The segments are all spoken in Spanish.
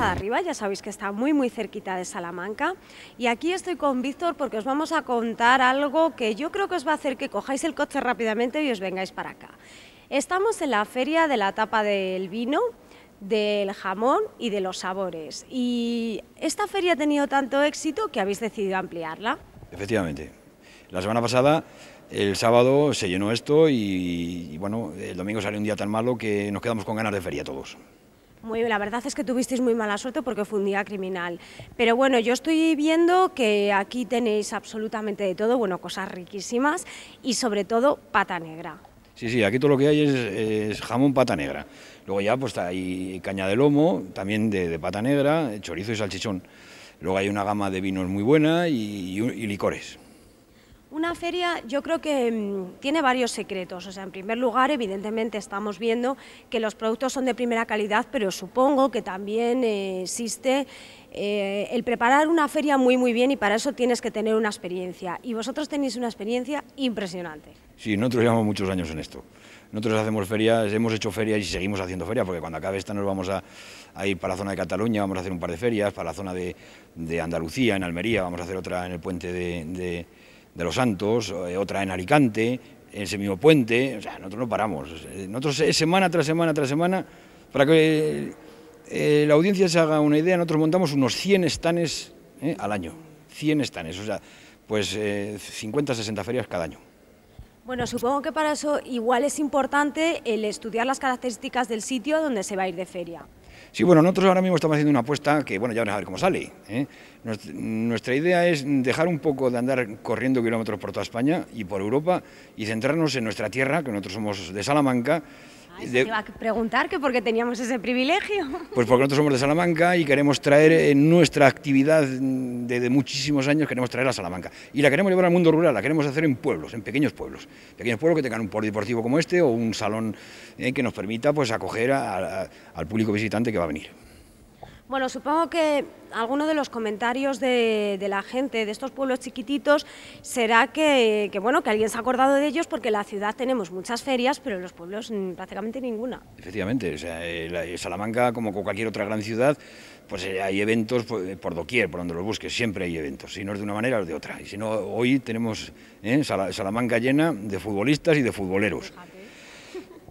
Arriba, ya sabéis que está muy muy cerquita de Salamanca y aquí estoy con Víctor porque os vamos a contar algo que yo creo que os va a hacer que cojáis el coche rápidamente y os vengáis para acá. Estamos en la feria de la tapa del vino, del jamón y de los sabores y esta feria ha tenido tanto éxito que habéis decidido ampliarla. Efectivamente, la semana pasada el sábado se llenó esto y, bueno, el domingo salió un día tan malo que nos quedamos con ganas de feria todos. Muy, la verdad es que tuvisteis muy mala suerte porque fue un día criminal. Pero bueno, yo estoy viendo que aquí tenéis absolutamente de todo, bueno, cosas riquísimas y sobre todo pata negra. Sí, sí, aquí todo lo que hay es, jamón pata negra. Luego ya pues hay caña de lomo, también de, pata negra, chorizo y salchichón. Luego hay una gama de vinos muy buena y licores. Una feria yo creo que mm, tiene varios secretos. O sea, en primer lugar, evidentemente estamos viendo que los productos son de primera calidad, pero supongo que también eh, existe eh, el preparar una feria muy muy bien y para eso tienes que tener una experiencia. Y vosotros tenéis una experiencia impresionante. Sí, nosotros llevamos muchos años en esto. Nosotros hacemos ferias, hemos hecho ferias y seguimos haciendo ferias, porque cuando acabe esta nos vamos a, ir para la zona de Cataluña, vamos a hacer un par de ferias, para la zona de, Andalucía, en Almería, vamos a hacer otra en el puente de de Los Santos, eh, otra en Alicante, en ese mismo puente, o sea, nosotros no paramos. Eh, nosotros eh, semana tras semana tras semana, para que la audiencia se haga una idea, nosotros montamos unos 100 estanes al año, 100 estanes, o sea, pues eh, 50, 60 ferias cada año. Bueno, supongo que para eso igual es importante el estudiar las características del sitio donde se va a ir de feria. Sí, bueno, nosotros ahora mismo estamos haciendo una apuesta que, bueno, ya vamos a ver cómo sale. ¿eh? Nuestra, nuestra idea es dejar un poco de andar corriendo kilómetros por toda España y por Europa y centrarnos en nuestra tierra, que nosotros somos de Salamanca, iba a preguntar que por qué teníamos ese privilegio. Pues porque nosotros somos de Salamanca y queremos traer en nuestra actividad desde muchísimos años, queremos traer a Salamanca. Y la queremos llevar al mundo rural, la queremos hacer en pueblos, en pequeños pueblos. Pequeños pueblos que tengan un deportivo como este o un salón eh, que nos permita pues, acoger al público visitante que va a venir. Bueno, supongo que alguno de los comentarios de, la gente de estos pueblos chiquititos será que, bueno, que alguien se ha acordado de ellos porque en la ciudad tenemos muchas ferias, pero en los pueblos mm, prácticamente ninguna. Efectivamente, o sea, eh, eh, Salamanca, como cualquier otra gran ciudad, pues eh, hay eventos pues, por doquier, por donde los busques, siempre hay eventos, si no es de una manera o de otra. Y si no, hoy tenemos Salamanca llena de futbolistas y de futboleros.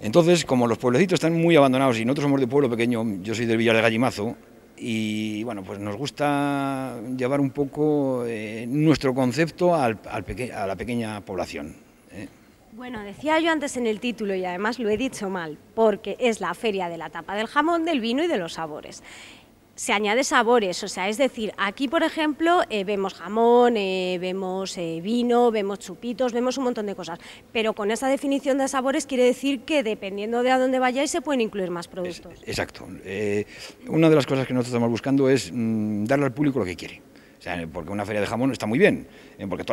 Entonces, como los pueblecitos están muy abandonados y nosotros somos de pueblo pequeño, yo soy del Villar de Gallimazo, y bueno, pues nos gusta llevar un poco eh, nuestro concepto a la pequeña población. ¿eh? Bueno, decía yo antes en el título y además lo he dicho mal, porque es la feria de la tapa del jamón, del vino y de los sabores se añade sabores, o sea, es decir, aquí por ejemplo eh, vemos jamón, eh, vemos eh, vino, vemos chupitos, vemos un montón de cosas, pero con esa definición de sabores quiere decir que dependiendo de a dónde vayáis se pueden incluir más productos. exacto. una de las cosas que nosotros estamos buscando es mm, darle al público lo que quiere. O sea, porque una feria de jamón está muy bien, porque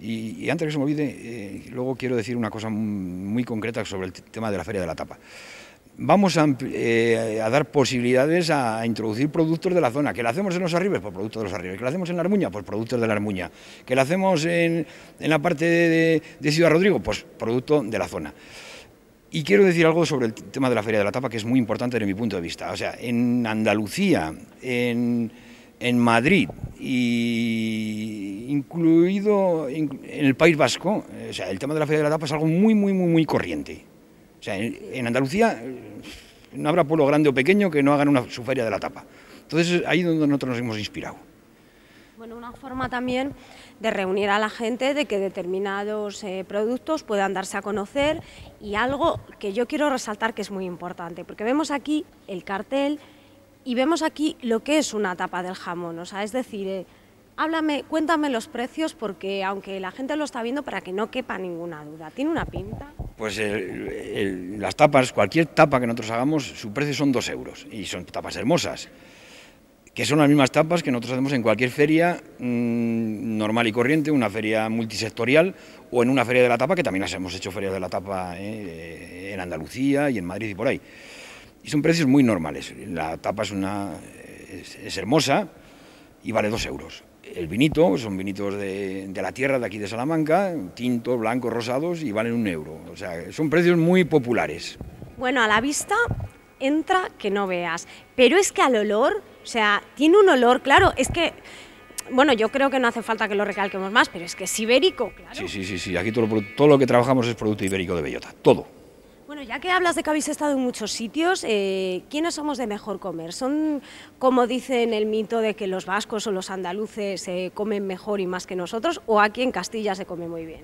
y, y, antes que se me olvide, luego quiero decir una cosa muy concreta sobre el tema de la feria de la tapa vamos eh, a, dar posibilidades a, introducir productos de la zona. ¿Que lo hacemos en los arribes? Pues productos de los arribes. ¿Que lo hacemos en la Armuña? Pues productos de la Armuña. ¿Que lo hacemos en, la parte de, de, Ciudad Rodrigo? Pues producto de la zona. Y quiero decir algo sobre el tema de la Feria de la Tapa, que es muy importante desde mi punto de vista. O sea, en Andalucía, en, Madrid, y incluido en, el País Vasco, eh, o sea, el tema de la Feria de la Tapa es algo muy, muy, muy, muy corriente sea, en Andalucía eh, no habrá pueblo grande o pequeño que no hagan una, su feria de la tapa. Entonces ahí es donde nosotros nos hemos inspirado. Bueno, una forma también de reunir a la gente, de que determinados eh, productos puedan darse a conocer y algo que yo quiero resaltar que es muy importante, porque vemos aquí el cartel y vemos aquí lo que es una tapa del jamón, o sea, es decir, eh, háblame, cuéntame los precios porque aunque la gente lo está viendo para que no quepa ninguna duda, ¿tiene una pinta? pues eh, eh, las tapas, cualquier tapa que nosotros hagamos, su precio son dos euros y son tapas hermosas, que son las mismas tapas que nosotros hacemos en cualquier feria mm, normal y corriente, una feria multisectorial o en una feria de la tapa, que también las hemos hecho ferias de la tapa eh, en Andalucía y en Madrid y por ahí. Y son precios muy normales. La tapa es, una, es hermosa y vale dos euros el vinito, son vinitos de, la tierra de aquí de Salamanca, tinto, blanco, rosados y valen un euro. O sea, son precios muy populares. Bueno, a la vista entra que no veas, pero es que al olor, o sea, tiene un olor, claro, es que... Bueno, yo creo que no hace falta que lo recalquemos más, pero es que es ibérico, claro. Sí, sí, sí, sí. aquí todo, todo lo que trabajamos es producto ibérico de bellota, todo ya que hablas de que habéis estado en muchos sitios, eh, ¿quiénes somos de mejor comer? ¿Son, como dicen el mito de que los vascos o los andaluces se eh, comen mejor y más que nosotros, o aquí en Castilla se come muy bien?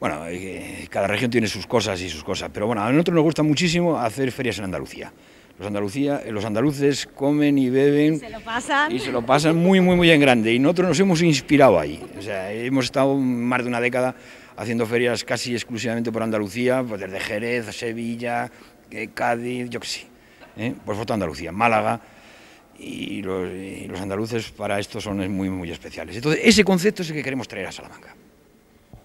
Bueno, eh, cada región tiene sus cosas y sus cosas, pero bueno, a nosotros nos gusta muchísimo hacer ferias en Andalucía. Los, andaluces comen y beben y se lo pasan muy, muy, muy en grande. Y nosotros nos hemos inspirado ahí. hemos estado más de una década haciendo ferias casi exclusivamente por Andalucía, pues desde Jerez, Sevilla, eh, Cádiz, yo qué sé. ¿eh? Pues Andalucía, Málaga. Y los, andaluces para esto son muy, muy especiales. Entonces, ese concepto es el que queremos traer a Salamanca.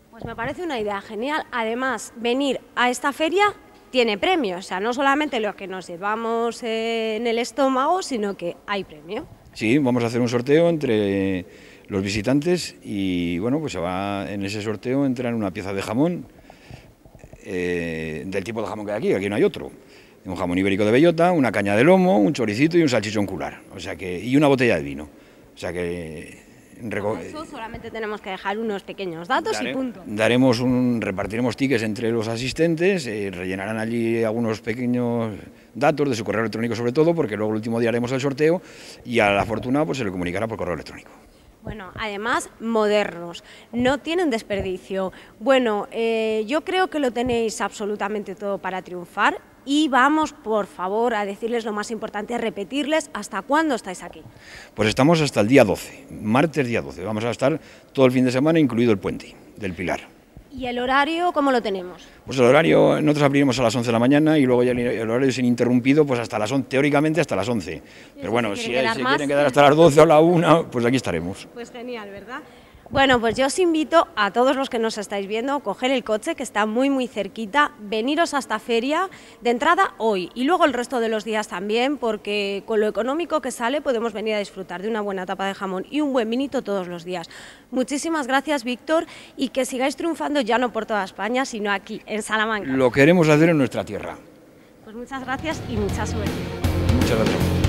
Pues me parece una idea genial. Además, venir a esta feria tiene premio, o sea, no solamente lo que nos llevamos en el estómago, sino que hay premio. Sí, vamos a hacer un sorteo entre los visitantes y bueno, pues se va en ese sorteo entran una pieza de jamón eh, del tipo de jamón que hay aquí, aquí no hay otro. Un jamón ibérico de bellota, una caña de lomo, un choricito y un salchichón cular. O sea que, y una botella de vino. O sea que eso solamente tenemos que dejar unos pequeños datos y punto. Daremos un, repartiremos tickets entre los asistentes, eh, rellenarán allí algunos pequeños datos de su correo electrónico sobre todo, porque luego el último día haremos el sorteo y a la fortuna pues, se le comunicará por correo electrónico. Bueno, además modernos, no tienen desperdicio. Bueno, eh, yo creo que lo tenéis absolutamente todo para triunfar y vamos, por favor, a decirles lo más importante, a repetirles hasta cuándo estáis aquí. Pues estamos hasta el día 12, martes día 12. Vamos a estar todo el fin de semana, incluido el puente del Pilar. ¿Y el horario cómo lo tenemos? Pues el horario, nosotros abrimos a las 11 de la mañana y luego ya el, horario es ininterrumpido pues hasta las 11, teóricamente hasta las 11. Pero bueno, si se quieren quedar hasta las 12 o la 1, pues aquí estaremos. Pues genial, ¿verdad? Bueno, pues yo os invito a todos los que nos estáis viendo, a coger el coche que está muy muy cerquita, veniros hasta feria de entrada hoy y luego el resto de los días también, porque con lo económico que sale podemos venir a disfrutar de una buena tapa de jamón y un buen vinito todos los días. Muchísimas gracias, Víctor, y que sigáis triunfando ya no por toda España, sino aquí en Salamanca. Lo queremos hacer en nuestra tierra. Pues muchas gracias y mucha suerte. Muchas gracias.